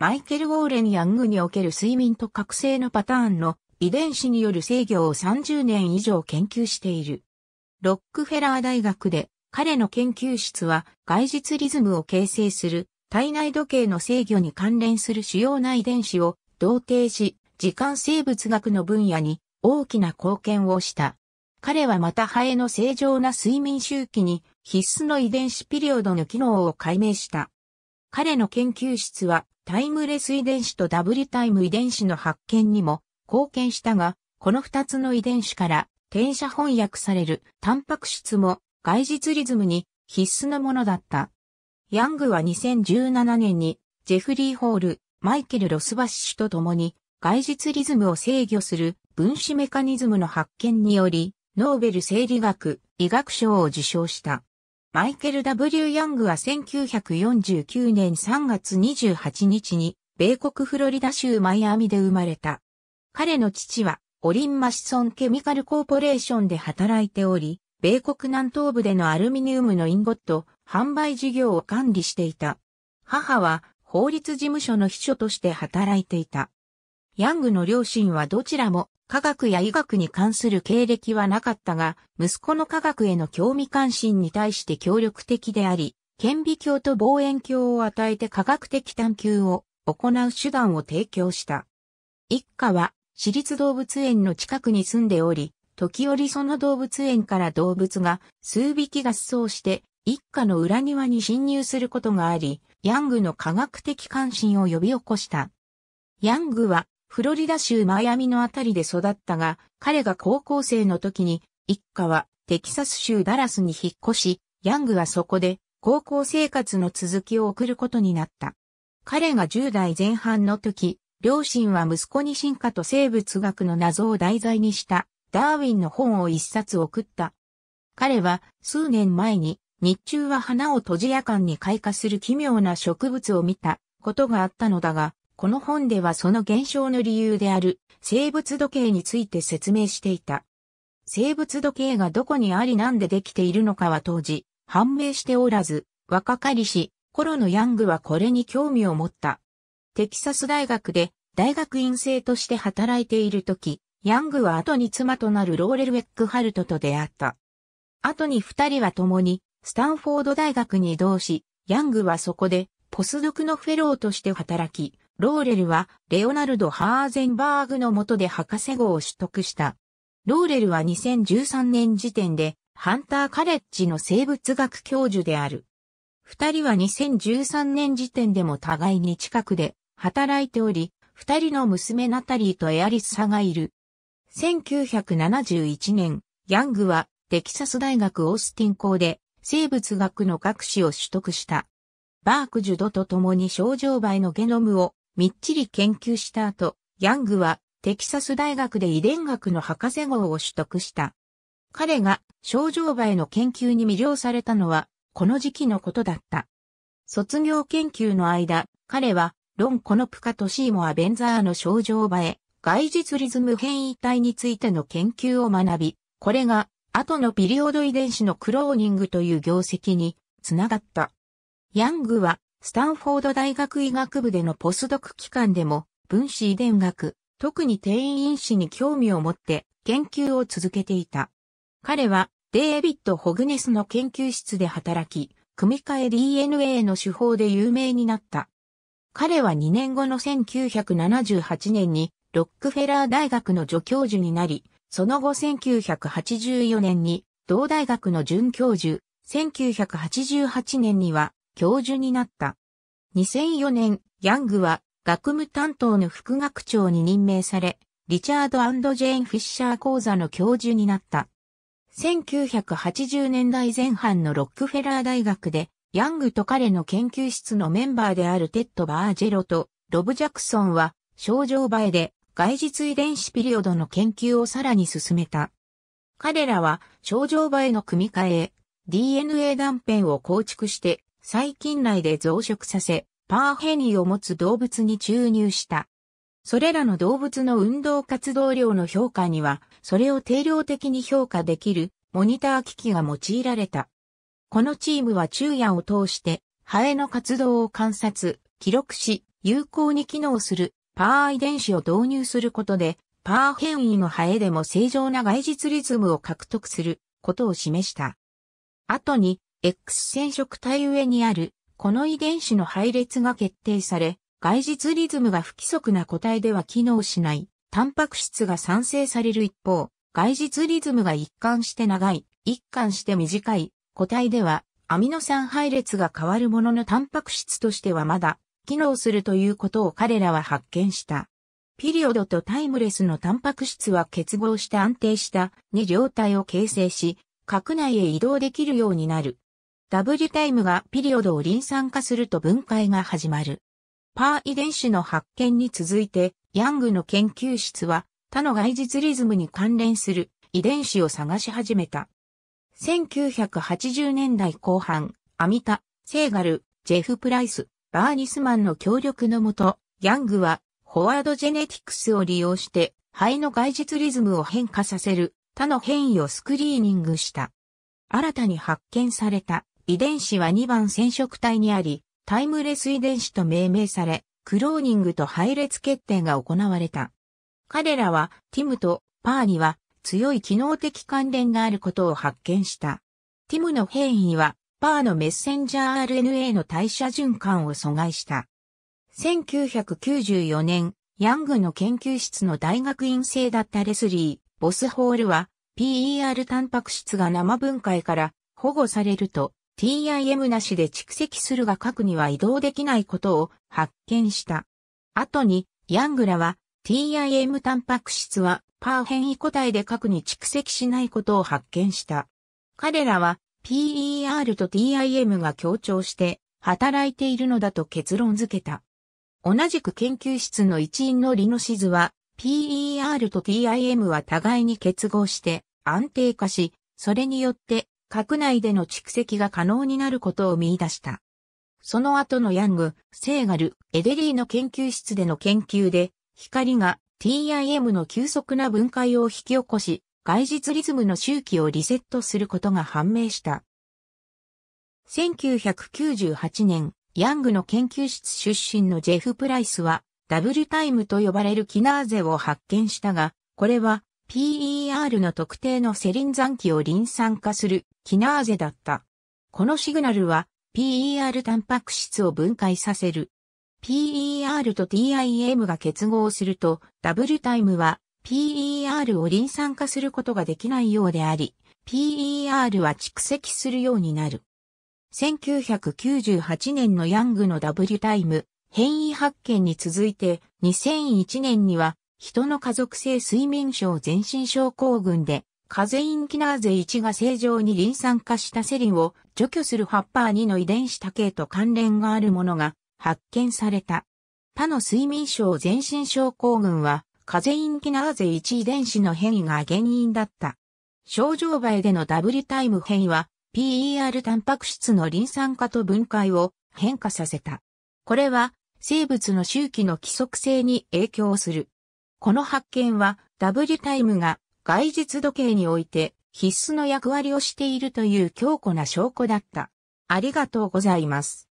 マイケル・ウォーレン・ヤングにおける睡眠と覚醒のパターンの遺伝子による制御を30年以上研究している。ロックフェラー大学で彼の研究室は外実リズムを形成する体内時計の制御に関連する主要な遺伝子を同定し、時間生物学の分野に大きな貢献をした。彼はまたハエの正常な睡眠周期に必須の遺伝子ピリオドの機能を解明した。彼の研究室はタイムレス遺伝子とダブルタイム遺伝子の発見にも貢献したが、この二つの遺伝子から転写翻訳されるタンパク質も外実リズムに必須のものだった。ヤングは2017年にジェフリー・ホール、マイケル・ロスバッシュと共に外実リズムを制御する分子メカニズムの発見によりノーベル生理学医学賞を受賞した。マイケル・ W・ ヤングは1949年3月28日に、米国フロリダ州マイアミで生まれた。彼の父は、オリン・マシソン・ケミカル・コーポレーションで働いており、米国南東部でのアルミニウムのインゴット、販売事業を管理していた。母は、法律事務所の秘書として働いていた。ヤングの両親はどちらも科学や医学に関する経歴はなかったが、息子の科学への興味関心に対して協力的であり、顕微鏡と望遠鏡を与えて科学的探求を行う手段を提供した。一家は私立動物園の近くに住んでおり、時折その動物園から動物が数匹合奏して一家の裏庭に侵入することがあり、ヤングの科学的関心を呼び起こした。ヤングはフロリダ州マイアミのあたりで育ったが、彼が高校生の時に、一家はテキサス州ダラスに引っ越し、ヤングはそこで高校生活の続きを送ることになった。彼が10代前半の時、両親は息子に進化と生物学の謎を題材にしたダーウィンの本を一冊送った。彼は数年前に日中は花を閉じ夜間に開花する奇妙な植物を見たことがあったのだが、この本ではその現象の理由である生物時計について説明していた。生物時計がどこにありなんでできているのかは当時判明しておらず、若かりし、頃のヤングはこれに興味を持った。テキサス大学で大学院生として働いている時、ヤングは後に妻となるローレル・ウェックハルトと出会った。後に二人は共にスタンフォード大学に移動し、ヤングはそこでポスドクのフェローとして働き、ローレルは、レオナルド・ハーゼンバーグの下で博士号を取得した。ローレルは2013年時点で、ハンターカレッジの生物学教授である。二人は2013年時点でも互いに近くで働いており、二人の娘ナタリーとエアリスサがいる。1971年、ヤングはテキサス大学オースティン校で生物学の学士を取得した。バークジュドと共に症状倍のゲノムをみっちり研究した後、ヤングはテキサス大学で遺伝学の博士号を取得した。彼が症状場への研究に魅了されたのは、この時期のことだった。卒業研究の間、彼は、ロン・コノプカとシーモア・ベンザーの症状場へ、外実リズム変異体についての研究を学び、これが、後のピリオド遺伝子のクローニングという業績につながった。ヤングはスタンフォード大学医学部でのポスドク期間でも分子遺伝学、特に定員因子に興味を持って研究を続けていた。彼はデービッド・ホグネスの研究室で働き、組み換え DNA の手法で有名になった。彼は2年後の1978年にロックフェラー大学の助教授になり、その後1984年に同大学の准教授、1988年には教授になった。2004年、ヤングは学務担当の副学長に任命され、リチャードジェーン・フィッシャー講座の教授になった。1980年代前半のロックフェラー大学で、ヤングと彼の研究室のメンバーであるテッド・バージェロとロブ・ジャクソンは、症状映えで外実遺伝子ピリオドの研究をさらに進めた。彼らは、症状映えの組み換え、DNA 断片を構築して、細菌内で増殖させ、パーヘニーを持つ動物に注入した。それらの動物の運動活動量の評価には、それを定量的に評価できるモニター機器が用いられた。このチームは昼夜を通して、ハエの活動を観察、記録し、有効に機能するパー遺伝子を導入することで、パー変異のハエでも正常な外実リズムを獲得することを示した。後に X 染色体上にある、この遺伝子の配列が決定され、外実リズムが不規則な個体では機能しない、タンパク質が産生される一方、外実リズムが一貫して長い、一貫して短い、個体では、アミノ酸配列が変わるもののタンパク質としてはまだ、機能するということを彼らは発見した。ピリオドとタイムレスのタンパク質は結合して安定した2両体を形成し、核内へ移動できるようになる。ダブルタイムがピリオドをリン酸化すると分解が始まる。パー遺伝子の発見に続いて、ヤングの研究室は他の外実リズムに関連する遺伝子を探し始めた。1980年代後半、アミタ、セーガル、ジェフ・プライス、バーニスマンの協力のもと、ヤングは、フォワードジェネティクスを利用して、肺の外実リズムを変化させる他の変異をスクリーニングした。新たに発見された遺伝子は2番染色体にあり、タイムレス遺伝子と命名され、クローニングと配列決定が行われた。彼らは、ティムとパーには強い機能的関連があることを発見した。ティムの変異は、パーのメッセンジャー RNA の代謝循環を阻害した。1994年、ヤングの研究室の大学院生だったレスリー、ボスホールは、PER タンパク質が生分解から保護されると、TIM なしで蓄積するが核には移動できないことを発見した。後に、ヤングラは TIM タンパク質はパー変異個体で核に蓄積しないことを発見した。彼らは PER と TIM が協調して働いているのだと結論付けた。同じく研究室の一員のリノシズは PER と TIM は互いに結合して安定化し、それによって核内での蓄積が可能になることを見出した。その後のヤング、セーガル、エデリーの研究室での研究で、光が TIM の急速な分解を引き起こし、外実リズムの周期をリセットすることが判明した。1998年、ヤングの研究室出身のジェフ・プライスは、ダブルタイムと呼ばれるキナーゼを発見したが、これは PER の特定のセリン残機をリン酸化するキナーゼだった。このシグナルは PER タンパク質を分解させる。PER と TIM が結合すると、ダブルタイムは PER をリン酸化することができないようであり、PER は蓄積するようになる。1998年のヤングの W タイム変異発見に続いて2001年には人の家族性睡眠症全身症候群で、カゼインキナーゼ1が正常にリン酸化したセリンを除去するハッパー2の遺伝子多けと関連があるものが発見された。他の睡眠症全身症候群は、カゼインキナーゼ1遺伝子の変異が原因だった。症状倍でのダブルタイム変異は、PER タンパク質のリン酸化と分解を変化させた。これは、生物の周期の規則性に影響する。この発見は W タイムが外実時計において必須の役割をしているという強固な証拠だった。ありがとうございます。